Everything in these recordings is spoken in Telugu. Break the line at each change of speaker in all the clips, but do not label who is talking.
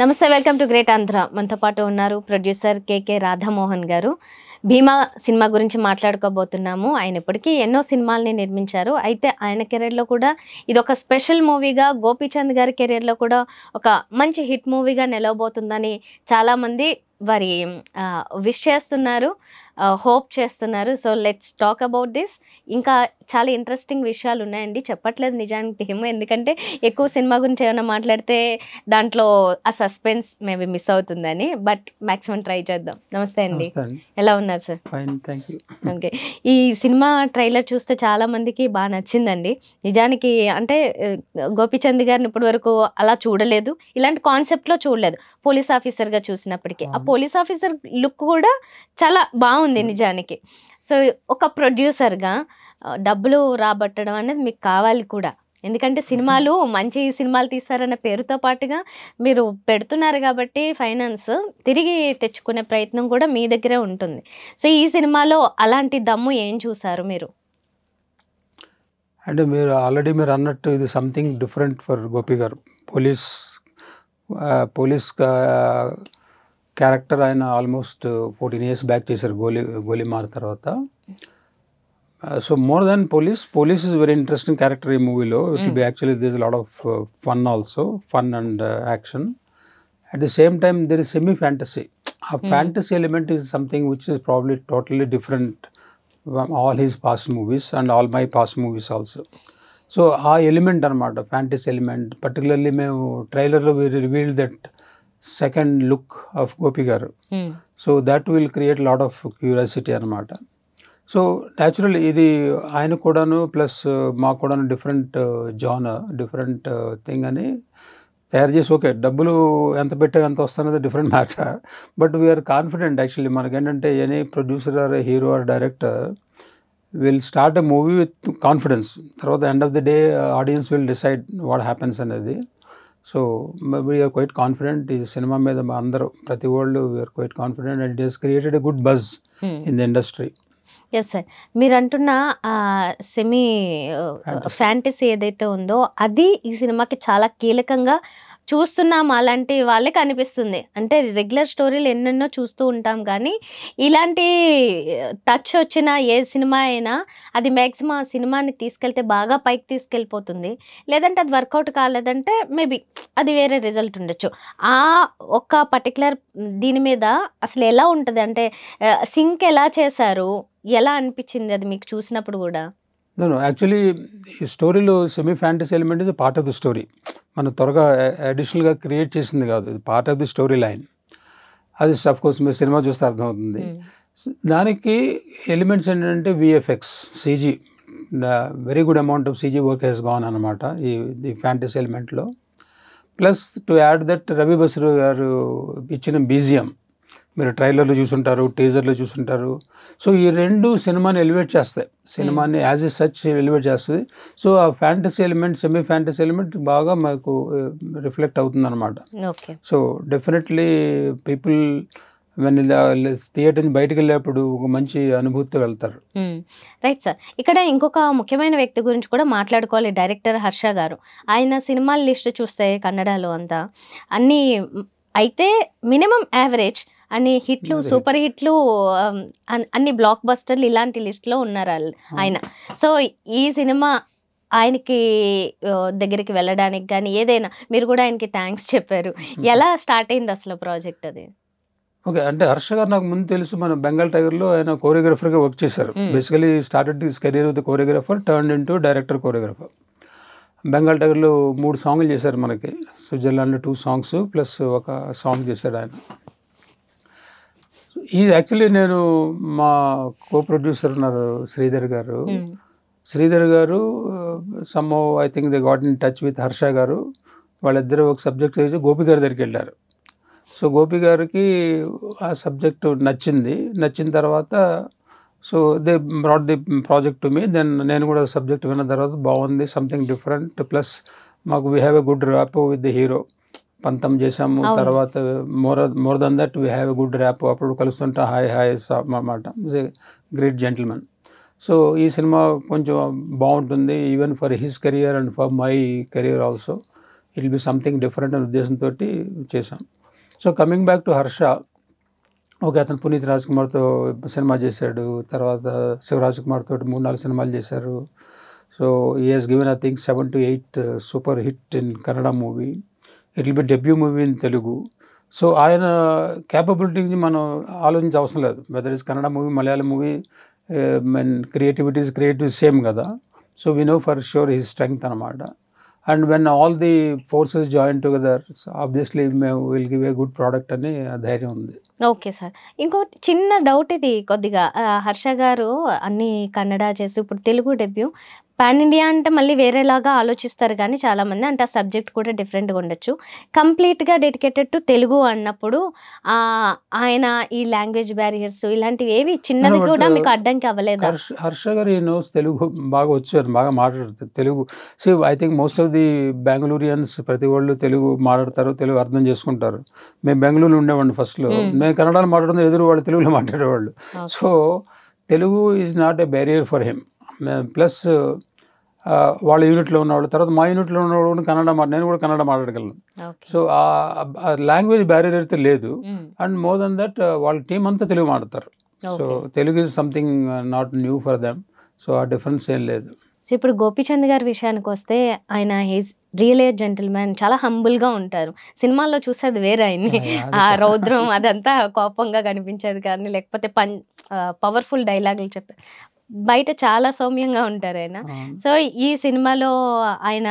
నమస్తే వెల్కమ్ టు గ్రేట్ ఆంధ్ర మనతో పాటు ఉన్నారు ప్రొడ్యూసర్ కేకే రాధామోహన్ గారు భీమా సినిమా గురించి మాట్లాడుకోబోతున్నాము ఆయన ఇప్పటికీ ఎన్నో సినిమాలని నిర్మించారు అయితే ఆయన కెరీర్లో కూడా ఇది ఒక స్పెషల్ మూవీగా గోపీచంద్ గారి కెరీర్లో కూడా ఒక మంచి హిట్ మూవీగా నిలవబోతుందని చాలామంది వారి విష్ చేస్తున్నారు హోప్ చేస్తున్నారు so let's talk about this ఇంకా చాలా ఇంట్రెస్టింగ్ విషయాలు ఉన్నాయండి చెప్పట్లేదు నిజానికి ఏమో ఎందుకంటే ఎక్కువ సినిమా గురించి ఏమైనా మాట్లాడితే దాంట్లో ఆ సస్పెన్స్ మేబీ మిస్ అవుతుందని బట్ మ్యాక్సిమం ట్రై చేద్దాం నమస్తే అండి ఎలా ఉన్నారు సార్ ఓకే ఈ సినిమా ట్రైలర్ చూస్తే చాలా మందికి బాగా నచ్చిందండి నిజానికి అంటే గోపిచంద్ గారిని ఇప్పటి వరకు అలా చూడలేదు ఇలాంటి కాన్సెప్ట్లో చూడలేదు పోలీస్ ఆఫీసర్గా చూసినప్పటికీ ఆ పోలీస్ ఆఫీసర్ లుక్ కూడా చాలా బాగుంది ఉంది నిజానికి సో ఒక ప్రొడ్యూసర్గా డబ్బులు రాబట్టడం అనేది మీకు కావాలి కూడా ఎందుకంటే సినిమాలు మంచి సినిమాలు తీస్తారన్న పేరుతో పాటుగా మీరు పెడుతున్నారు కాబట్టి ఫైనాన్స్ తిరిగి తెచ్చుకునే ప్రయత్నం కూడా మీ దగ్గరే ఉంటుంది సో ఈ సినిమాలో అలాంటి దమ్ము ఏం చూసారు మీరు
అంటే మీరు ఆల్రెడీ మీరు అన్నట్టు ఇది something different for Gopi garu police police character ఆయన ఆల్మోస్ట్ ఫోర్టీన్ ఇయర్స్ బ్యాక్ చేశారు గోలీ గోలీమార్ తర్వాత so more than police police is very interesting character ఈ మూవీలో it be actually this lot of fun also fun and action at the same time there is semi fantasy ఆ fantasy element is something which is probably totally different all his past movies and all my past movies also so ఆ ఎలిమెంట్ అనమాట ఫ్యాంటసీ ఎలిమెంట్ పర్టికులర్లీ మేము ట్రైలర్లో we reveal that second look of Gopi garu so that will create lot of curiosity అనమాట సో న్యాచురల్ ఇది ఆయన కూడాను ప్లస్ uh, మాకు కూడాను డిఫరెంట్ జాన్ డిఫరెంట్ థింగ్ అని తయారు చేసి ఓకే డబ్బులు ఎంత పెట్టే ఎంత వస్తున్నది different matter but we are confident actually మనకేంటంటే any producer or hero or director will start a movie with confidence తర్వాత end of the day audience will decide what happens అనేది సో వీఆర్ క్వైట్ కాన్ఫిడెంట్ ఈ సినిమా మీద మా అందరూ ప్రతి వాళ్ళు we are quite confident and it created a good buzz in the industry
yes sir మీరు అంటున్న సెమీ ఫ్యాంటసీ ఏదైతే ఉందో అది ఈ సినిమాకి చాలా కీలకంగా చూస్తున్నాం అలాంటి వాళ్ళే కనిపిస్తుంది అంటే రెగ్యులర్ స్టోరీలు ఎన్నెన్నో చూస్తూ ఉంటాం కానీ ఇలాంటి టచ్ వచ్చిన ఏ సినిమా అయినా అది మ్యాక్సిమం ఆ సినిమాని తీసుకెళ్తే బాగా పైకి తీసుకెళ్ళిపోతుంది లేదంటే అది వర్కౌట్ కాలేదంటే మేబీ అది వేరే రిజల్ట్ ఉండొచ్చు ఆ ఒక్క పర్టికులర్ దీని మీద అసలు ఎలా ఉంటుంది అంటే సింక్ ఎలా చేశారు ఎలా అనిపించింది అది మీకు చూసినప్పుడు కూడా
యాక్చువల్లీ ఈ స్టోరీలో semi fantasy element is part of the story మనం త్వరగా అడిషనల్గా క్రియేట్ చేసింది కాదు ఇది part of the story line అది కోర్స్ మీరు సినిమా చూస్తే అర్థమవుతుంది hmm. దానికి ఎలిమెంట్స్ ఏంటంటే VFX CG very good amount of CG work has gone అనమాట ఈ ది ఫ్యాంటసీ ఎలిమెంట్లో plus to add that Ravi Basrur garu ఇచ్చిన బీజియం మీరు ట్రైలర్లు చూసుంటారు టీజర్లు చూసుంటారు సో ఈ రెండు సినిమాని ఎలివేట్ చేస్తాయి సినిమాని hmm. As a such elevate చేస్తుంది సో ఆ fantasy element semi fantasy element బాగా మాకు రిఫ్లెక్ట్ అవుతుంది అనమాట so definitely people when theatre బయటకు వెళ్ళేప్పుడు ఒక మంచి అనుభూతితో వెళ్తారు
రైట్ hmm. సార్ ఇక్కడ ఇంకొక ముఖ్యమైన వ్యక్తి గురించి కూడా మాట్లాడుకోవాలి డైరెక్టర్ హర్ష గారు ఆయన సినిమాల లిస్ట్ చూస్తే కన్నడలో అంతా అన్నీ అయితే మినిమం యావరేజ్ అన్ని హిట్లు సూపర్ హిట్లు అన్ని బ్లాక్ బస్టర్లు ఇలాంటి లిస్ట్లో ఉన్నారు ఆయన సో ఈ సినిమా ఆయనకి దగ్గరికి వెళ్ళడానికి కానీ ఏదైనా మీరు కూడా ఆయనకి థ్యాంక్స్ చెప్పారు ఎలా స్టార్ట్ అయింది అసలు ప్రాజెక్ట్ అది
ఓకే అంటే హర్ష గారు నాకు ముందు తెలుసు మన బెంగాల్ టైగర్లో ఆయన కోరియోగ్రఫర్గా వర్క్ చేశారు basically started his career with choreographer turn in director choreographer Bengal టైగర్లో మూడు సాంగ్లు చేశారు మనకి స్విట్జర్లాండ్లో టూ సాంగ్స్ ప్లస్ ఒక సాంగ్ చేశాడు ఆయన ఈ యాక్చువల్లీ నేను మా కో ప్రొడ్యూసర్ ఉన్నారు శ్రీధర్ గారు hmm. Sridhar garu some I think the got in touch with Harsha garu వాళ్ళిద్దరు ఒక సబ్జెక్ట్ చేసి గోపి గారి దగ్గరికి వెళ్ళారు సో గోపి గారికి ఆ సబ్జెక్టు నచ్చింది నచ్చిన తర్వాత so they brought the project to me then నేను కూడా సబ్జెక్ట్ విన్న తర్వాత బాగుంది సంథింగ్ డిఫరెంట్ ప్లస్ మాకు we have a good rapport with the hero Pantham చేసాము తర్వాత more more than that we have a good rapport అప్పుడు కలుస్తుంటా హాయ్ హాయ్ అన్నమాట గ్రేట్ జెంటిల్మెన్ సో ఈ సినిమా కొంచెం బాగుంటుంది even for his career and for my career also it be something different అనే ఉద్దేశంతో చేశాం so coming back to Harsha okay అతను పునీత్ రాజ్ కుమార్తో సినిమా చేశాడు తర్వాత శివరాజ్ కుమార్ తోటి మూడు నాలుగు సినిమాలు చేశారు so he has given I think seven to eight super hit in Kannada movie little bit debut movie in Telugu so ఆయన క్యాపబిలిటీని మనం ఆలోచించ అవసరం లేదు whether is Kannada movie Malayalam movie men creativities creative same కదా so we know for sure his strength అనమాట and when all the forces join together obviously మేము will give a good product అని ధైర్యం ఉంది
ఓకే సార్ ఇంకో చిన్న డౌట్ ఇది కొద్దిగా హర్ష గారు అన్ని కన్నడ చేసి ఇప్పుడు తెలుగు డెబ్యూ పాన్ ఇండియా అంటే మళ్ళీ వేరేలాగా ఆలోచిస్తారు కానీ చాలామంది అంటే ఆ సబ్జెక్ట్ కూడా డిఫరెంట్గా ఉండొచ్చు కంప్లీట్గా డెడికేటెడ్ టు తెలుగు అన్నప్పుడు ఆయన ఈ లాంగ్వేజ్ బ్యారియర్స్ ఇలాంటివి ఏవి చిన్నది కూడా మీకు అడ్డంకి అవ్వలేదు
హర్ష గారు ఈ నోస్ తెలుగు బాగా వచ్చారు బాగా మాట్లాడతారు Telugu so I think most of the Bengalurians ప్రతి వాళ్ళు తెలుగు మాట్లాడతారు తెలుగు అర్థం చేసుకుంటారు మేము బెంగళూరులో ఉండేవాడిని ఫస్ట్లో మేము కన్నడలో మాట్లాడుతున్న ఎదురు వాళ్ళు తెలుగులో మాట్లాడేవాళ్ళు so Telugu is not a barrier for him plus వాళ్ళ యూనిట్లో ఉన్నవాళ్ళు తర్వాత మా యూనిట్లో కూడా కన్నడ మాట నేను కూడా కన్నడ మాట్లాడగలను సో ఆ లాంగ్వేజ్ బ్యారియర్ అయితే లేదు అండ్ మోర్ దెన్ దట్ వాళ్ళ టీం అంతా తెలుగు మాట్లాడతారు so Telugu is something not new for them so ఆ డిఫరెన్స్ ఏం లేదు
సో ఇప్పుడు గోపీచంద్ గారి విషయానికి వస్తే ఆయన హీస్ రియల్ ఏ మ్యాన్ చాలా హంబుల్గా ఉంటారు సినిమాల్లో చూసేది వేరే ఆయన్ని ఆ రౌద్రం అదంతా కోపంగా కనిపించేది కానీ లేకపోతే పన్ పవర్ఫుల్ డైలాగులు చెప్పారు బయట చాలా సౌమ్యంగా ఉంటారు ఆయన సో ఈ సినిమాలో ఆయన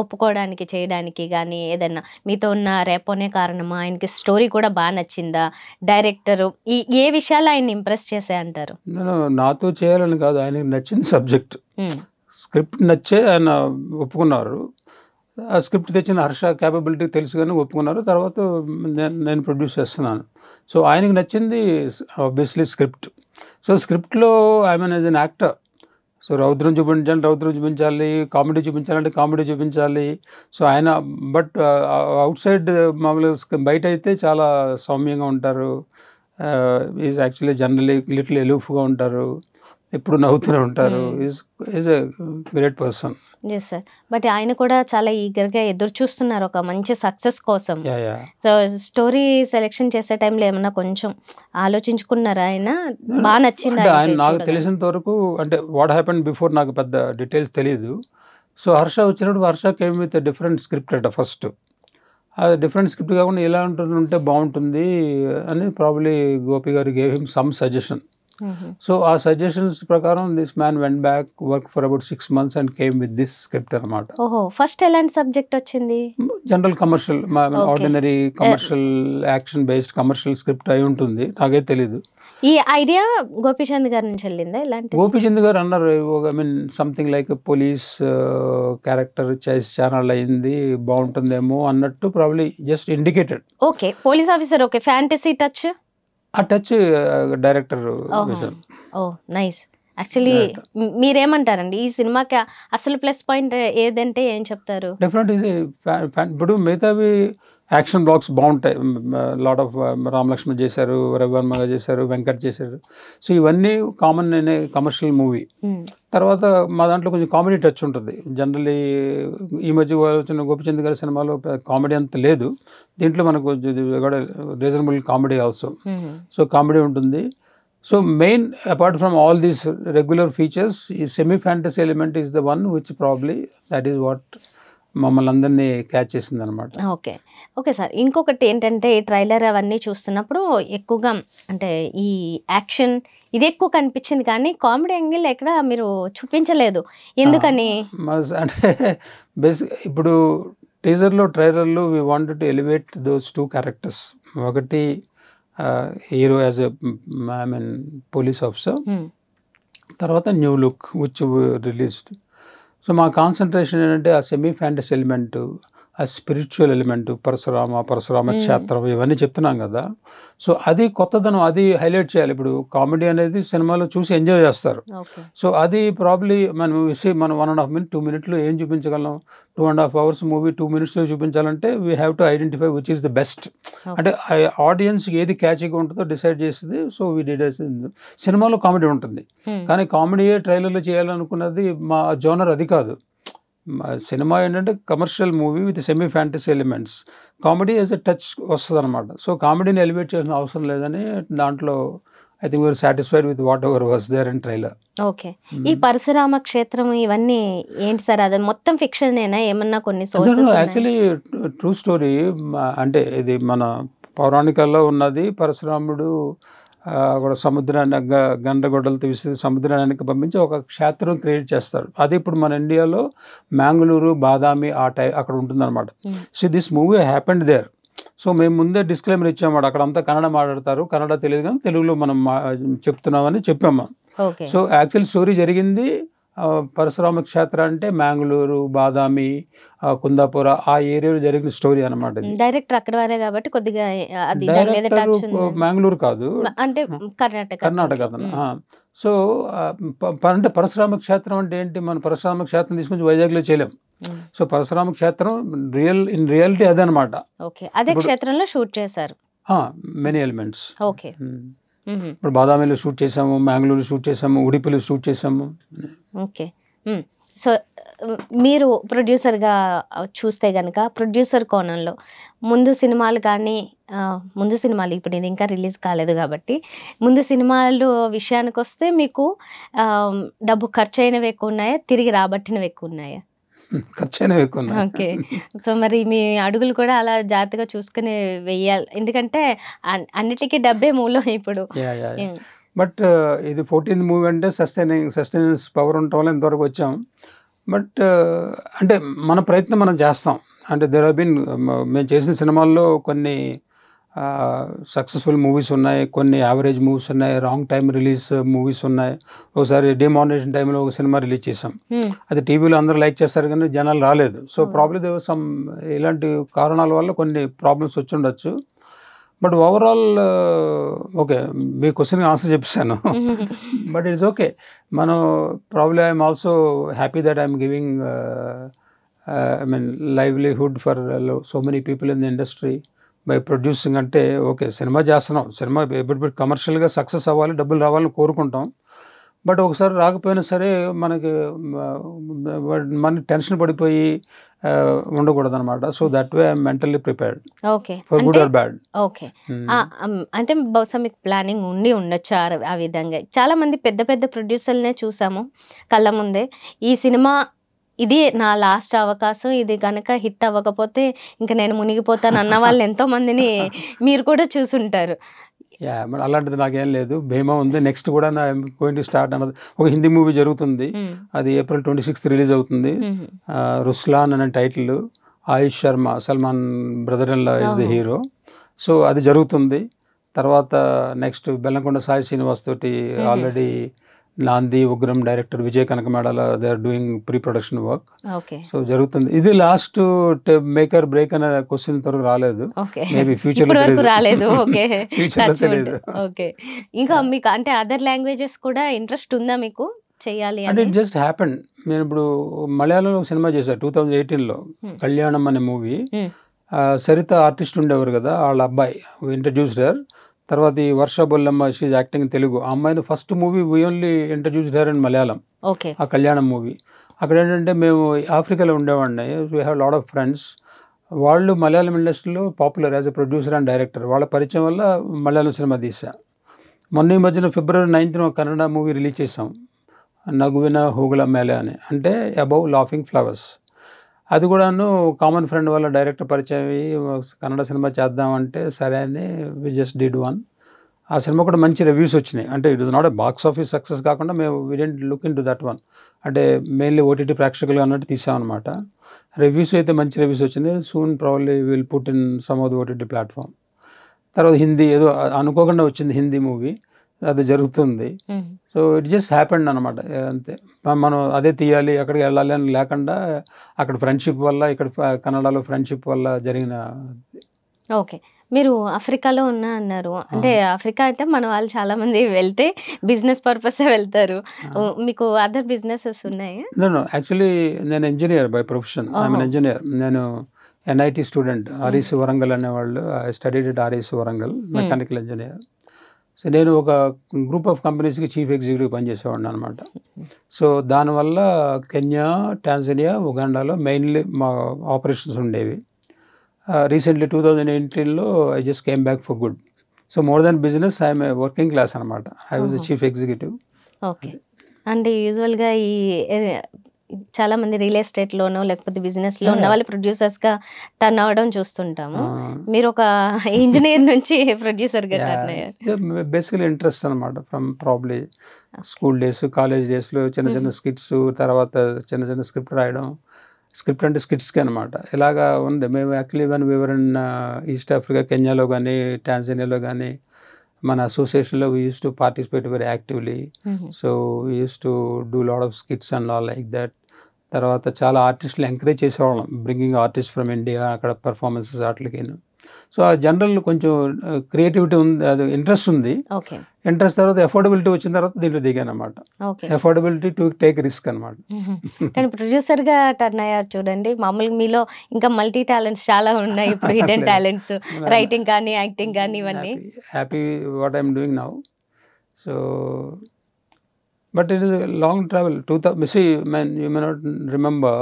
ఒప్పుకోవడానికి చేయడానికి కానీ ఏదన్నా మీతో ఉన్న రేపోనే కారణమా ఆయనకి స్టోరీ కూడా బాగా నచ్చిందా డైరెక్టర్ ఈ ఏ విషయాలు ఆయన ఇంప్రెస్ చేసే అంటారు
నేను నాతో చేయాలని కాదు ఆయనకి నచ్చింది సబ్జెక్ట్ స్క్రిప్ట్ నచ్చే ఆయన ఒప్పుకున్నారు ఆ స్క్రిప్ట్ తెచ్చిన హర్ష క్యాపబిలిటీ తెలుసు కానీ ఒప్పుకున్నారు తర్వాత నేను ప్రొడ్యూస్ చేస్తున్నాను సో ఆయనకు నచ్చింది ఆబ్వియస్లీ స్క్రిప్ట్ సో స్క్రిప్ట్లో I mean as an actor so రౌద్రం చూపించాలి రౌద్రం చూపించాలి కామెడీ చూపించాలంటే కామెడీ చూపించాలి సో ఆయన బట్ అవుట్ సైడ్ మామూలుగా బయట అయితే చాలా సౌమ్యంగా ఉంటారు ఈజ్ యాక్చువల్లీ జనరలీ లిటిల్ ఎలూఫ్గా ఉంటారు ఎప్పుడు నవ్వుతూనే ఉంటారు is great person
yes sir but ఆయన కూడా చాలా ఈగర్గా ఎదురు చూస్తున్నారు ఒక మంచి సక్సెస్ కోసం సో స్టోరీ సెలెక్షన్ చేసే టైంలో ఏమన్నా కొంచెం ఆలోచించుకున్నారా ఆయన బాగా నచ్చింది ఆయన నాకు తెలిసినంత
వరకు అంటే వాట్ హ్యాపెన్ బిఫోర్ నాకు పెద్ద డీటెయిల్స్ తెలియదు సో హర్ష వచ్చినప్పుడు Harsha came with different script అట ఫస్ట్ అది డిఫరెంట్ స్క్రిప్ట్ కాకుండా ఎలా ఉంటుంటే బాగుంటుంది అని probably Gopi garu gave him some suggestion so ఆ సజెషన్స్ ప్రకారం this man went back work for about six months and came with this script అనమాట
ఫస్ట్ ఎలాంటి సబ్జెక్ట్ వచ్చింది
general commercial ordinary commercial action based commercial script అయి ఉంటుంది నాకే తెలీదు
ఈ ఐడియా గోపీచంద్ గారి నుంచి వెళ్ళిందా ఇలాంటి
గోపీచంద్ గారు అన్నారు I mean something like police character choice channel అయింది బాగుంటుందేమో అన్నట్టు probably just indicated
okay police officer okay fantasy touch
ఆ touch director
oh nice actually మీరేమంటారండి ఈ సినిమాకి అసలు ప్లస్ పాయింట్ ఏదంటే ఏం చెప్తారు
డెఫినెట్ ఇది ఇప్పుడు మిగతావి యాక్షన్ బ్లాక్స్ బాగుంటాయి లాట్ ఆఫ్ రామలక్ష్మణ్ చేశారు రవివర్మ చేశారు వెంకట్ చేశారు సో ఇవన్నీ కామన్ అనే కమర్షియల్ మూవీ తర్వాత మా దాంట్లో కొంచెం కామెడీ టచ్ ఉంటుంది జనరలీ ఈ మధ్య వచ్చిన గోపిచంద్ గారి సినిమాలో కామెడీ అంత లేదు దీంట్లో మనకు కూడా reasonable comedy also so comedy ఉంటుంది so main apart from all these regular features ఈ semi fantasy element is the one which probably that is what మమ్మల్ని అందరినీ క్యాచ్ చేసింది అనమాట
ఓకే ఓకే సార్ ఇంకొకటి ఏంటంటే ట్రైలర్ అవన్నీ చూస్తున్నప్పుడు ఎక్కువగా అంటే ఈ యాక్షన్ ఇది ఎక్కువ కనిపించింది కానీ కామెడీ యాంగిల్ ఎక్కడ మీరు చూపించలేదు ఎందుకని
అంటే బేసిక్ ఇప్పుడు టీజర్లో ట్రైలర్లో we want to elevate those two characters ఒకటి hero as a I mean police officer తర్వాత new look which released so మా కాన్సన్ట్రేషన్ ఏంటంటే ఆ సెమీ ఫ్యాంటస్ ఎలిమెంటు ఆ స్పిరిచువల్ ఎలిమెంట్ పరశురామ పరశురామ క్షేత్రం ఇవన్నీ చెప్తున్నాం కదా సో అది కొత్తదనం అది హైలైట్ చేయాలి ఇప్పుడు కామెడీ అనేది సినిమాలో చూసి ఎంజాయ్ చేస్తారు సో అది ప్రాబ్లీ మనం విషయం మనం one and half minute two మినిట్లో ఏం చూపించగలం two and half hours movie two మినిట్స్లో చూపించాలంటే we have to identify which is the best అంటే ఆడియన్స్ ఏది క్యాచ్గా ఉంటుందో డిసైడ్ చేసింది సో వీ డిడ్ సినిమాలో కామెడీ ఉంటుంది కానీ కామెడీ ట్రైలర్లో చేయాలనుకున్నది మా జోనర్ అది కాదు సినిమా ఏంటంటే commercial movie with semi fantasy elements comedy as a touch వస్తుంది అనమాట సో కామెడీని ఎలివేట్ చేసిన అవసరం లేదని దాంట్లో I think we are satisfied with what ever was there and trailer
okay ఈ hmm. పరశురామ క్షేత్రం ఇవన్నీ ఏంటి సార్ అది మొత్తం అయినా ఏమన్నా కొన్ని యాక్చువల్లీ
ట్రూ స్టోరీ అంటే ఇది మన పౌరాణికల్లో ఉన్నది పరశురాముడు కూడా సముద్రాన్ని గండ్రగొడ్డలతో విసి సముద్రానికి పంపించి ఒక క్షేత్రం క్రియేట్ చేస్తారు అది ఇప్పుడు మన ఇండియాలో మ్యాంగ్లూరు బాదామి ఆ టై అక్కడ ఉంటుందన్నమాట hmm. So this movie happened there so మేము ముందే డిస్క్లైమర్ ఇచ్చామాట అక్కడ అంతా కన్నడ మాట్లాడతారు కన్నడ తెలియదు కానీ తెలుగులో మనం చెప్తున్నామని చెప్పాము సో యాక్చువల్ స్టోరీ జరిగింది పరశురామ క్షేత్ర అంటే మ్యాంగ్లూరు బాదామి కుందాపుర ఆ ఏరియాలో జరిగిన స్టోరీ అనమాట
డైరెక్టర్ అక్కడ వారే కాబట్టి కొద్దిగా
మ్యాంగ్లూరు కాదు
అంటే కర్ణాటక కర్ణాటక
సో అంటే పరశురామ క్షేత్రం అంటే ఏంటి మనం పరశురామ క్షేత్రం తీసుకొచ్చి వైజాగ్లో చేయలేం so Parashurama Kshetram real in reality అదనమాట
ఓకే అదే క్షేత్రంలో షూట్ చేశారు మెనీ ఎలిమెంట్స్ ఓకే
ఇప్పుడు బాదామిలో షూట్ చేసాము మ్యాంగ్లూరు షూట్ చేసాము ఉడిపిలో షూట్ చేసాము
ఓకే సో మీరు ప్రొడ్యూసర్గా చూస్తే కనుక ప్రొడ్యూసర్ కోణంలో ముందు సినిమాలు కానీ ముందు సినిమాలు ఇప్పుడు ఇది ఇంకా రిలీజ్ కాలేదు కాబట్టి ముందు సినిమాలు విషయానికి వస్తే మీకు డబ్బు ఖర్చు అయినవి ఎక్కువ ఉన్నాయా తిరిగి రాబట్టినవి ఎక్కువ ఉన్నాయా
ఖర్చు ఓకే
సో మరి మీ అడుగులు కూడా అలా జాగ్రత్తగా చూసుకుని వెయ్యాలి ఎందుకంటే అన్నిటికీ డబ్బే మూలం ఇప్పుడు
బట్ uh, ఇది ఫోర్టీన్త్ మూవీ అంటే సస్టైనింగ్ సస్టైనెన్స్ పవర్ ఉండటం వల్ల ఇంతవరకు వచ్చాం బట్ uh, అంటే మన ప్రయత్నం మనం చేస్తాం అంటే దెర్ హీన్ uh, మేము చేసిన సినిమాల్లో కొన్ని సక్సెస్ఫుల్ మూవీస్ ఉన్నాయి కొన్ని యావరేజ్ మూవీస్ ఉన్నాయి రాంగ్ టైం రిలీజ్ మూవీస్ ఉన్నాయి ఒకసారి డిమానేషన్ టైంలో ఒక సినిమా రిలీజ్ చేసాం అది టీవీలో అందరూ లైక్ చేస్తారు కానీ జనాలు రాలేదు సో ప్రాబ్లమ్ దేవర్ సమ్ ఇలాంటి కారణాల వల్ల కొన్ని ప్రాబ్లమ్స్ వచ్చి ఉండొచ్చు బట్ ఓవరాల్ ఓకే మీ క్వశ్చన్కి ఆన్సర్ చెప్పాను బట్ ఇట్స్ ఓకే మనం problem I'm also happy that I'm giving I mean livelihood for so many people in the industry by producing అంటే ఓకే సినిమా చేస్తున్నాం సినిమా ఎప్పుడు బిట్ కమర్షియల్గా సక్సెస్ అవ్వాలి డబ్బులు రావాలని కోరుకుంటాం బట్ ఒకసారి రాకపోయినా సరే మనకి మన టెన్షన్ పడిపోయి ఉండకూడదు అనమాట so that way mentally prepared
okay for good or bad okay
hmm.
అంటే బహుశా మీకు ప్లానింగ్ ఉండి ఉండొచ్చు ఆ విధంగా చాలా మంది పెద్ద పెద్ద ప్రొడ్యూసర్లనే చూసాము కళ్ళ ముందే ఈ సినిమా ఇది నా లాస్ట్ అవకాశం ఇది కనుక హిట్ అవ్వకపోతే ఇంకా నేను మునిగిపోతాను అన్న వాళ్ళు ఎంతోమందిని మీరు కూడా చూసుంటారు
యా అలాంటిది నాకేం లేదు భీమా ఉంది నెక్స్ట్ కూడా నా పోయింట్ స్టార్ట్ అన్నది ఒక హిందీ మూవీ జరుగుతుంది అది ఏప్రిల్ ట్వంటీ సిక్స్త్ రిలీజ్ అవుతుంది రుస్లాన్ అనే title Ayush Sharma Salman brother in law is the hero so అది జరుగుతుంది తర్వాత నెక్స్ట్ బెల్లంకొండ సాయి శ్రీనివాస్ తోటి already Naandi Ugram director Vijay Kanakamedala they are doing pre production work so జరుగుతుంది ఇది లాస్ట్ మేకర్ బ్రేక్ అనే క్వశ్చన్ త్వరగా రాలేదు మేబీ ఫ్యూచర్ రాలేదు ఓకే
ఇంకా మీకు అంటే అదర్ లాంగ్వేజెస్ కూడా ఇంట్రెస్ట్ ఉందా మీకు చేయాలి అంటే ఇట్
జస్ట్ హ్యాపెన్ నేను ఇప్పుడు మలయాళంలో సినిమా చేశాను టూ థౌజండ్ ఎయిటీన్లో కళ్యాణం అనే మూవీ hmm. సరిత ఆర్టిస్ట్ ఉండేవారు కదా వాళ్ళ అబ్బాయి ఇంట్రడ్యూస్డర్ తర్వాత ఈ వర్ష బొల్లమ్మ షీజ్ యాక్టింగ్ తెలుగు ఆ అమ్మాయిని first movie we only introduced her in Malayalam okay ఆ కళ్యాణం మూవీ అక్కడ ఏంటంటే మేము ఆఫ్రికాలో ఉండేవాడిని we have lot of friends వాళ్ళు మలయాళం ఇండస్ట్రీలో popular as a producer and director వాళ్ళ పరిచయం వల్ల మలయాళం సినిమా తీసా మొన్న ఈ మధ్యన ఫిబ్రవరి నైన్త్న కన్నడ మూవీ రిలీజ్ చేసాం నగువిన హూగుల మేళ అని అంటే అబౌవ్ లాఫింగ్ ఫ్లవర్స్ అది కూడాను కామన్ ఫ్రెండ్ వల్ల డైరెక్టర్ పరిచయం కన్నడ సినిమా చేద్దామంటే సరే అని వి జస్ట్ డిడ్ వన్ ఆ సినిమా కూడా మంచి రివ్యూస్ వచ్చినాయి అంటే it is not a box office success కాకుండా మేము we didn't look in to that one అంటే మెయిన్లీ ఓటీటీ ప్రేక్షకులు అన్నట్టు తీసామన్నమాట రివ్యూస్ అయితే మంచి రివ్యూస్ వచ్చినాయి soon probably will put in some of the OTT platform తర్వాత హిందీ ఏదో అనుకోకుండా వచ్చింది హిందీ మూవీ అది జరుగుతుంది సో ఇట్ జస్ట్ హ్యాపెండ్ అనమాట అంతే మనం అదే తీయాలి అక్కడికి వెళ్ళాలి అని లేకుండా అక్కడ ఫ్రెండ్షిప్ వల్ల ఇక్కడ కన్నడలో ఫ్రెండ్షిప్ వల్ల జరిగిన
ఓకే మీరు ఆఫ్రికాలో ఉన్నా అన్నారు అంటే ఆఫ్రికా అయితే మన వాళ్ళు చాలా మంది వెళ్తే బిజినెస్ పర్పస్ వెళ్తారు మీకు అదర్ బిజినెసెస్ ఉన్నాయా
యాక్చువల్లీ నేను engineer by profession I'm engineer నేను ఎన్ఐటి స్టూడెంట్ ఆర్ఈసి వరంగల్ అనేవాళ్ళు I studied REC Warangal mechanical engineer so నేను ఒక గ్రూప్ ఆఫ్ కంపెనీస్కి చీఫ్ ఎగ్జిక్యూటివ్ పనిచేసేవాడిని అనమాట సో దానివల్ల కెన్యా టాన్జనియా ఉగాండాలో మెయిన్లీ మా ఆపరేషన్స్ ఉండేవి రీసెంట్లీ టూ థౌజండ్ ఎయిటీన్లో I just came back for good so more than business I'm working class అనమాట I was chief executive
okay and యూజువల్గా ఈ చాలా మంది రియల్ ఎస్టేట్ లోనో లేకపోతే బిజినెస్ లో ఉన్న వాళ్ళు ప్రొడ్యూసర్స్ గా టర్న్ అవ్వడం చూస్తుంటాము మీరు ఒక ఇంజనీర్ నుంచి ప్రొడ్యూసర్
బేసికల్ ఇంట్రెస్ట్ అనమాట from probably school days college days లో చిన్న చిన్న స్కిట్స్ తర్వాత చిన్న చిన్న స్క్రిప్ట్ రాయడం స్క్రిప్ట్ అంటే స్కిట్స్కి అనమాట ఇలాగా ఉంది మేము actually one we were East Africa కెన్యాలో కానీ టాన్సేనియాలో కానీ మన అసోసియేషన్లో we used to participate very actively so we used to do lot of skits and all like that తర్వాత చాలా ఆర్టిస్టులు ఎంకరేజ్ చేసేవాళ్ళం బ్రింగింగ్ ఆర్టిస్ట్ ఫ్రమ్ ఇండియా అక్కడ పర్ఫార్మెన్సెస్ వాటికి సో ఆ జనరల్ కొంచెం క్రియేటివిటీ ఉంది అది ఇంట్రెస్ట్ ఉంది ఇంట్రెస్ట్ తర్వాత అఫోర్డబిలిటీ వచ్చిన తర్వాత దీంట్లో దిగాను అనమాట అఫోర్డబిలిటీ టు టేక్ రిస్క్ అనమాట
కానీ గా టర్న్ అయ్యారు చూడండి మామూలుగా మీలో ఇంకా మల్టీ టాలెంట్స్ చాలా ఉన్నాయి హిడెన్ టాలెంట్స్ రైటింగ్ కానీ యాక్టింగ్ కానీ ఇవన్నీ
happy what I'm doing now so but it is long travel too though miss men you may not remember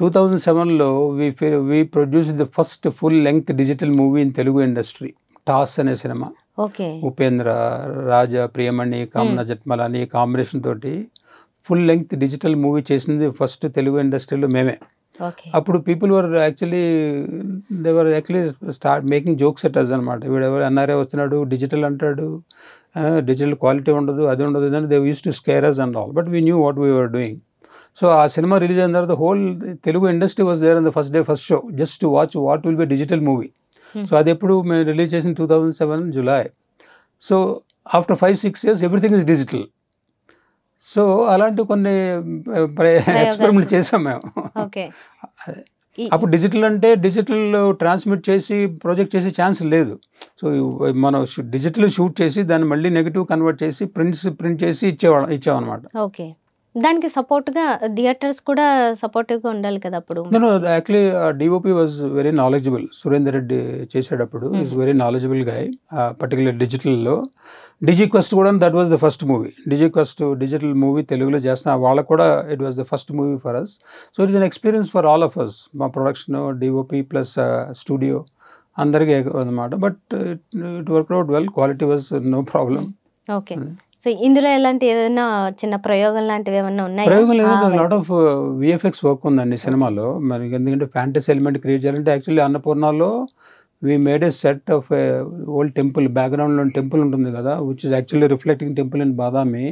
two thousand సెవెన్లో we we produce the first full length digital movie in Telugu industry Toss అనే సినిమా ఉపేంద్ర రాజా ప్రియమణి కామనా hmm. జట్మలాని కాంబినేషన్ తోటి ఫుల్ లెంగ్త్ డిజిటల్ మూవీ చేసింది ఫస్ట్ తెలుగు ఇండస్ట్రీలో మేమే అప్పుడు people were actually they were actually start making jokes us అనమాట వీడెవరు ఎన్ఆర్ఏ వచ్చినాడు డిజిటల్ అంటాడు డిజిటల్ క్వాలిటీ ఉండదు అది ఉండదు అని they used to us and all but we knew what we are doing so ఆ సినిమా రిలీజ్ అయిన తర్వాత whole Telugu industry was there on the first day first show just watch what will be digital movie so అది ఎప్పుడు మేము రిలీజ్ చేసిన two thousand seven July so after five six years everything is digital so అలాంటి కొన్ని ఎక్స్పెరిమెంట్ uh, చేసాం మేము అప్పుడు డిజిటల్ అంటే డిజిటల్ ట్రాన్స్మిట్ చేసి ప్రొజెక్ట్ చేసే ఛాన్స్ లేదు సో మనం డిజిటల్ షూట్ చేసి దాన్ని మళ్ళీ నెగిటివ్ కన్వర్ట్ చేసి ప్రింట్స్ ప్రింట్ చేసి ఇచ్చేవాళ్ళం ఇచ్చామన్నమాట
ఓకే దానికి సపోర్ట్గా థియేటర్స్ కూడా సపోర్టివ్గా ఉండాలి కదా అప్పుడు
నేను actually DOP was very knowledgeable Surender Reddy చేసేటప్పుడు he's very knowledgeable guy particular డిజిటల్లో డిజీ క్వెస్ట్ కూడా that was the first movie digi digital movie తెలుగులో చేస్తున్న వాళ్ళకు కూడా it was the first movie for us so it is an experience for all of us మా ప్రొడక్షన్ డిఓపి ప్లస్ స్టూడియో అందరికీ అనమాట but it work out well quality was no problem
okay so ఇందులో ఎలాంటి ఏదైనా చిన్న ప్రయోగం లాంటివి ఏమైనా ఉన్నాయి ప్రయోగం లేదు
లాట్ ఆఫ్ విఎఫ్ఎక్స్ వర్క్ ఉందండి సినిమాలో మరి ఎందుకంటే ఫ్యాంటసీ ఎలిమెంట్ క్రియేట్ చేయాలంటే యాక్చువల్లీ అన్నపూర్ణలో we made a set of old temple బ్యాక్గ్రౌండ్లో టెంపుల్ ఉంటుంది కదా which is actually reflecting temple in Badami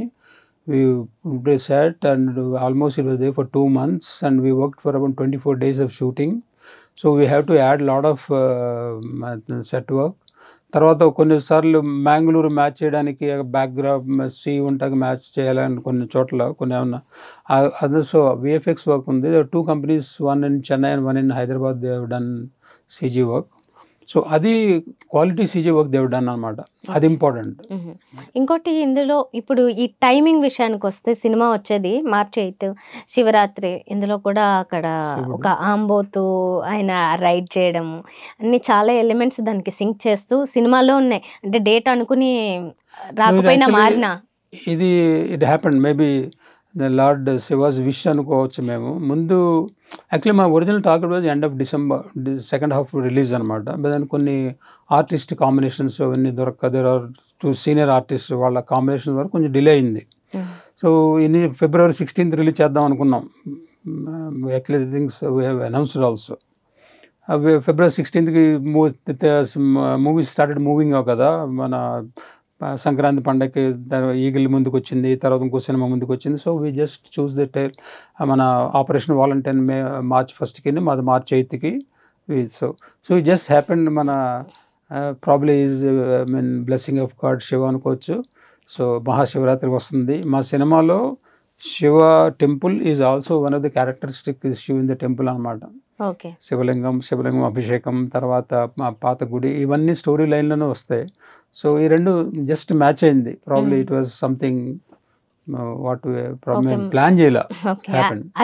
we set and almost and almost it was there for two months and we worked for about 24 days of shooting so we have to add a lot of uh, తర్వాత కొన్నిసార్లు మ్యాంగ్లూరు మ్యాచ్ చేయడానికి బ్యాక్గ్రౌండ్ సీ ఉంటాకి మ్యాచ్ చేయాలని కొన్ని చోట్ల కొన్ని ఏమన్నా అది సో విఎఫ్ఎక్స్ వర్క్ ఉంది two companies one in Chennai and one in Hyderabad they done CG work so అది క్వాలిటీ సీజే వర్క్ దేవుడు డన్ అనమాట అది ఇంపార్టెంట్
ఇంకోటి ఇందులో ఇప్పుడు ఈ టైమింగ్ విషయానికి వస్తే సినిమా వచ్చేది మార్చి ఎయిత్ శివరాత్రి ఇందులో కూడా అక్కడ ఒక ఆంబోతు ఆయన రైడ్ చేయడం అన్ని చాలా ఎలిమెంట్స్ దానికి సింక్ చేస్తూ సినిమాలో ఉన్నాయి అంటే డేట్ అనుకుని
రాకపోయినా మారినా ఇది it happened maybe lord Shiva's wish అనుకోవచ్చు మేము ముందు యాక్చువల్లీ మా original target was end of December second half release అనమాట దాని కొన్ని ఆర్టిస్ట్ కాంబినేషన్స్ అవన్నీ దొరక ఆర్ టూ సీనియర్ ఆర్టిస్ట్ వాళ్ళ కాంబినేషన్ వరకు కొంచెం డిలే అయింది సో hmm. ఇన్ని ఫిబ్రవరి సిక్స్టీన్త్ రిలీజ్ చేద్దాం అనుకున్నాం actually things we have announced also February సిక్స్టీన్త్కి మూవీ మూవీస్ స్టార్టెడ్ మూవింగ్ కదా మన సంక్రాంతి పండగకి ఈగిల్ ముందుకు వచ్చింది తర్వాత ఇంకో సినిమా ముందుకు వచ్చింది so we just choose the tile మన ఆపరేషన్ వాలంటీర్ మే మార్చ్ ఫస్ట్కి మాది మార్చ్ ఎయిత్కి సో సో ఈ జస్ట్ హ్యాపెన్ మన probably is I mean blessing of god Shiva అనుకోవచ్చు సో మహాశివరాత్రి వస్తుంది మా సినిమాలో Shiva temple is also one of the characteristic Shiva in the temple అనమాట శివలింగం శివలింగం అభిషేకం తర్వాత పాత గుడి ఇవన్నీ స్టోరీ లైన్లోనే వస్తాయి సో ఈ రెండు జస్ట్ మ్యాచ్ అయింది probably it was something what problem plan చేయలే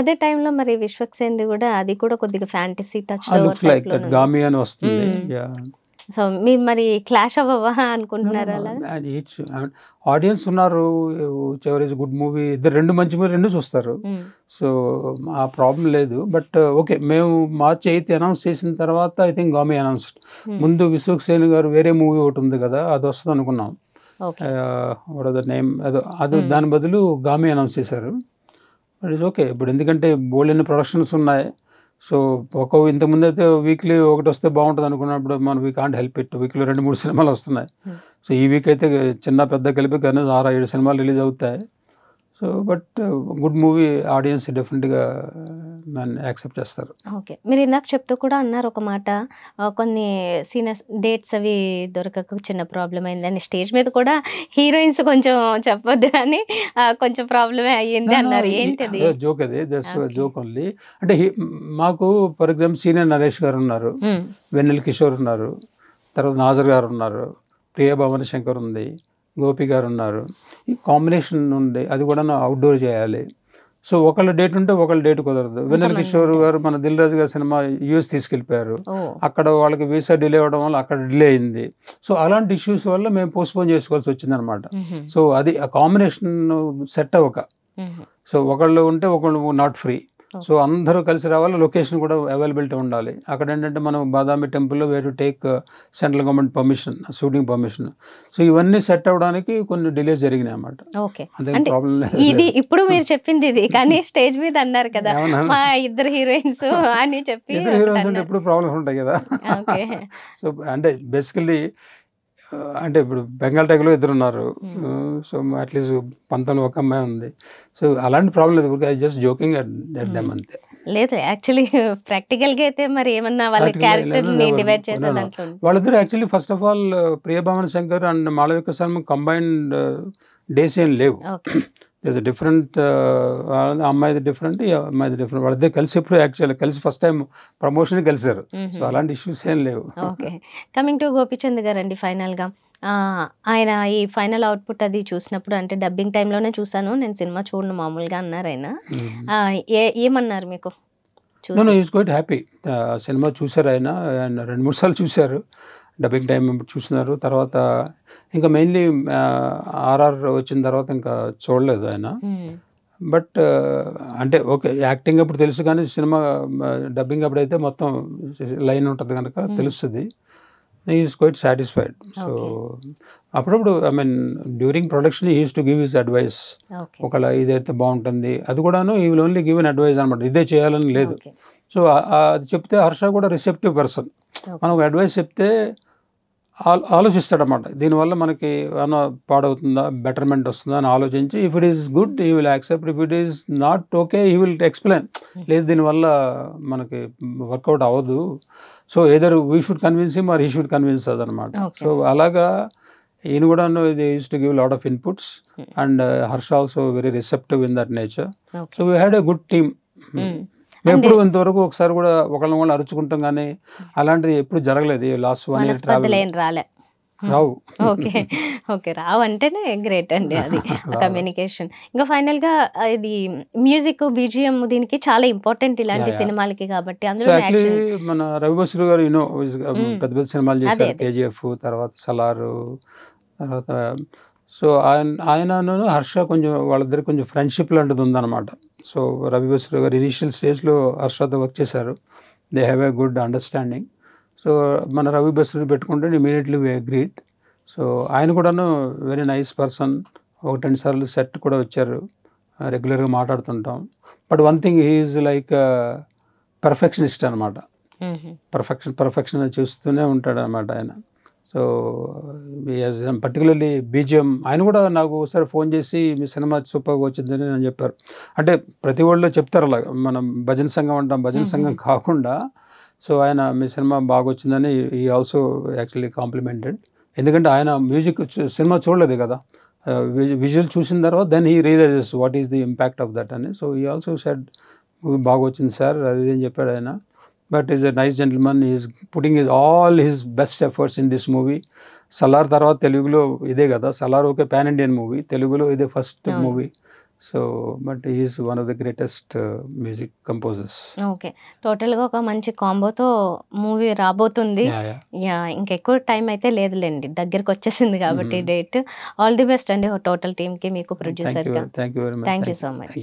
అదే టైంలో మరి విశ్వక్సేంది కూడా అది కూడా కొద్దిగా fantasy touch looks like that
Gaami అని వస్తుంది
సో మీరు మరి క్లాష్ అవ్వవా అనుకుంటున్నారా
ఆడియన్స్ ఉన్నారు చివరేజ్ గుడ్ మూవీ ఇద్దరు రెండు మంచి మూవీ రెండు చూస్తారు సో ఆ ప్రాబ్లం లేదు బట్ ఓకే మేము మార్చి ఎయిత్ అనౌన్స్ చేసిన తర్వాత ఐ థింక్ గామి అనౌన్స్డ్ ముందు విశ్వక్ సేన్ గారు వేరే మూవీ ఒకటి ఉంది కదా అది వస్తుంది అనుకున్నాం నేమ్ అదో అది దాని బదులు గామీ అనౌన్స్ చేశారు ఇట్ ఇస్ ఓకే ఇప్పుడు ఎందుకంటే బోల్డ్ ప్రొడక్షన్స్ ఉన్నాయి సో ఒక ఇంతకుముందు అయితే వీక్లీ ఒకటి వస్తే బాగుంటుంది అనుకున్నప్పుడు మనం వీ కాంట్ హెల్ప్ ఇట్ వీక్లో రెండు మూడు సినిమాలు వస్తున్నాయి hmm. సో ఈ వీక్ అయితే చిన్న పెద్ద కలిపి కనీసం ఆరు ఏడు సినిమాలు రిలీజ్ అవుతాయి so but good movie audience డెఫినెట్గా నన్ను యాక్సెప్ట్ చేస్తారు
ఓకే మీరు ఇందాక చెప్తూ కూడా అన్నారు ఒక మాట కొన్ని సీనియర్స్ డేట్స్ అవి దొరకక చిన్న ప్రాబ్లం అయిందని స్టేజ్ మీద కూడా హీరోయిన్స్ కొంచెం చెప్పొద్దు అని కొంచెం ప్రాబ్లమే అయ్యింది అన్నారు ఏంటది
జోక్ అది దట్స్ జోక్ ఓన్లీ అంటే మాకు ఫర్ ఎగ్జాంపుల్ సీనియర్ నరేష్ గారు ఉన్నారు hmm. వెన్నెల్ కిషోర్ ఉన్నారు తర్వాత నాజర్ గారు ఉన్నారు ప్రియ భవన్ శంకర్ ఉంది గోపి గారు ఉన్నారు ఈ కాంబినేషన్ ఉంది అది కూడా అవుట్డోర్ చేయాలి సో ఒకళ్ళ డేట్ ఉంటే ఒకళ్ళ డేట్ కుదరదు వినల్ కిషోర్ గారు మన దిల్ రాజు గారి సినిమా యూఎస్ తీసుకెళ్ళిపోయారు అక్కడ వాళ్ళకి వీసా డిలే అవ్వడం వల్ల అక్కడ డిలే అయింది సో అలాంటి ఇష్యూస్ వల్ల మేము పోస్ట్పోన్ చేసుకోవాల్సి వచ్చిందనమాట సో అది ఆ కాంబినేషన్ సెట్ అవ్వక సో ఒకళ్ళు ఉంటే ఒకళ్ళు నాట్ ఫ్రీ సో అందరూ కలిసి రావాలి లొకేషన్ కూడా అవైలబిలిటీ ఉండాలి అక్కడ ఏంటంటే మనం బాదామి టెంపుల్లో way to take central government permission shooting permission so ఇవన్నీ సెట్ అవడానికి కొన్ని డిలే జరిగినాయి
అన్నమాట అదే
ప్రాబ్లం ఇది
ఇప్పుడు మీరు చెప్పింది ఇది కానీ స్టేజ్ మీద అన్నారు కదా మా ఇద్దరు హీరోయిన్స్ అని చెప్పి ఇద్దరు హీరోయిన్స్
ఎప్పుడు ప్రాబ్లమ్స్ ఉంటాయి కదా సో అంటే బేసికలీ అంటే ఇప్పుడు బెంగాల్ టైగర్లో ఇద్దరు ఉన్నారు సో hmm. uh, అట్లీస్ట్ పంతొమ్మిది ఒక అమ్మాయి ఉంది సో అలాంటి ప్రాబ్లం లేదు I just joking at them అంతే
లేదు యాక్చువల్లీ ప్రాక్టికల్ గా అయితే మరి ఏమన్నా వాళ్ళ క్యారెక్టర్ ని డివైడ్ చేసేదంటే
వాళ్ళిద్దరు actually first of all Priya Bhavani Shankar and Malavika Sharma combined days ఏం లేవు ఇస్ uh, డిఫరెంట్ అమ్మాయిది డిఫరెంట్ ఈ అమ్మాయిది డిఫరెంట్ వాళ్ళిద్దరు కలిసి ఎప్పుడు యాక్చువల్గా కలిసి ఫస్ట్ టైం ప్రమోషన్ కలిసారు సో అలాంటి ఇష్యూస్
ఏం లేవు ఓకే కమింగ్ టు గోపిచంద్ గారు అండి ఫైనల్గా ఆయన ఈ ఫైనల్ అవుట్పుట్ అది చూసినప్పుడు అంటే డబ్బింగ్ టైంలోనే చూసాను నేను సినిమా చూడను మామూలుగా అన్నారు ఆయన ఏ ఏమన్నారు మీకు నేను ఈజ్
క్వైట్ హ్యాపీ సినిమా చూశారు ఆయన ఆయన రెండు మూడు సార్లు చూశారు డబ్బింగ్ టైం చూసినారు తర్వాత ఇంకా మెయిన్లీ ఆర్ఆర్ వచ్చిన తర్వాత ఇంకా చూడలేదు ఆయన బట్ hmm. అంటే ఓకే యాక్టింగ్ అప్పుడు తెలుసు కానీ సినిమా డబ్బింగ్ అప్పుడైతే మొత్తం లైన్ ఉంటుంది కనుక తెలుస్తుంది ఈజ్ క్వైట్ సాటిస్ఫైడ్ సో అప్పుడప్పుడు I mean during production he's to give his advice ఒకవేళ ఇదైతే బాగుంటుంది అది కూడాను he will only give an advice అనమాట ఇదే చేయాలని లేదు సో అది చెప్తే హర్ష కూడా రిసెప్టివ్ పర్సన్ మనం అడ్వైస్ చెప్తే ఆలోచిస్తాడనమాట దీనివల్ల మనకి ఏమైనా పాడవుతుందా బెటర్మెంట్ వస్తుందా అని ఆలోచించి if it is good he will accept if it is not okay he will explain లేదు దీనివల్ల మనకి వర్కౌట్ అవ్వదు so either we should convince him or he should convince అది అనమాట సో అలాగా ఈయన కూడా ఇది used to give lot of inputs and Harsha also very receptive in that nature so we had a good team ఎప్పుడు ఇంతవరకు ఒకసారి కూడా ఒకళ్ళని వాళ్ళు అరుచుకుంటాం కానీ అలాంటిది ఎప్పుడు జరగలేదు లాస్ట్ వన్ ఇయర్
రాలే రావు ఓకే ఓకే రావు అంటేనే గ్రేట్ అండి అది కమ్యూనికేషన్ ఇంకా ఫైనల్గా ఇది మ్యూజిక్ బీజిఎం దీనికి చాలా ఇంపార్టెంట్ ఇలాంటి సినిమాలకి కాబట్టి అందులో
మన రవి బసులు గారు యూనో um, పెద్ద పెద్ద సినిమాలు చేశారు కేజీఎఫ్ తర్వాత సలారు తర్వాత సో ఆయన ఆయనను హర్ష కొంచెం వాళ్ళిద్దరు కొంచెం ఫ్రెండ్షిప్ లాంటిది ఉందన్నమాట సో రవి బస్రు గారు ఇనీషియల్ స్టేజ్లో హర్షతో వర్క్ చేశారు they have a good understanding so మన రవి బస్రుని పెట్టుకుంటే ఇమీడియట్లీ వే గ్రీట్ సో ఆయన కూడాను వెరీ నైస్ పర్సన్ ఒక రెండు సార్లు సెట్ కూడా వచ్చారు రెగ్యులర్గా మాట్లాడుతుంటాం but one thing he like perfectionist అనమాట పర్ఫెక్షన్ పర్ఫెక్షన్ చూస్తూనే ఉంటాడు అనమాట ఆయన సో పర్టికులర్లీ బీజిఎం ఆయన కూడా నాకు ఒకసారి ఫోన్ చేసి మీ సినిమా సూపర్గా వచ్చిందని అని చెప్పారు అంటే ప్రతి వాళ్ళు చెప్తారు అలా మనం భజన సంఘం అంటాం భజన సంఘం కాకుండా సో ఆయన మీ సినిమా బాగా వచ్చిందని ఈ ఆల్సో యాక్చువల్లీ కాంప్లిమెంటెడ్ ఎందుకంటే ఆయన మ్యూజిక్ సినిమా చూడలేదు కదా విజువల్ చూసిన తర్వాత then he realises what is the impact of that అని సో ఈ ఆల్సో సెడ్ బాగా వచ్చింది సార్ అది ఏం చెప్పాడు ఆయన but he's a nice gentleman he's putting he's all his best efforts in this movie Salaar తర్వాత తెలుగులో ఇదే కదా Salaar okay pan Indian movie తెలుగులో ఇదే first movie so but he's one of the greatest music composers
okay టోటల్గా ఒక మంచి కాంబోతో మూవీ రాబోతుంది యా ఇంకెక్కువ టైం అయితే లేదులేండి దగ్గరికి వచ్చేసింది కాబట్టి డేట్ ఆల్ ది బెస్ట్ అండి టోటల్ టీమ్కి మీకు ప్రొడ్యూసర్గా థ్యాంక్ యూ సో మచ్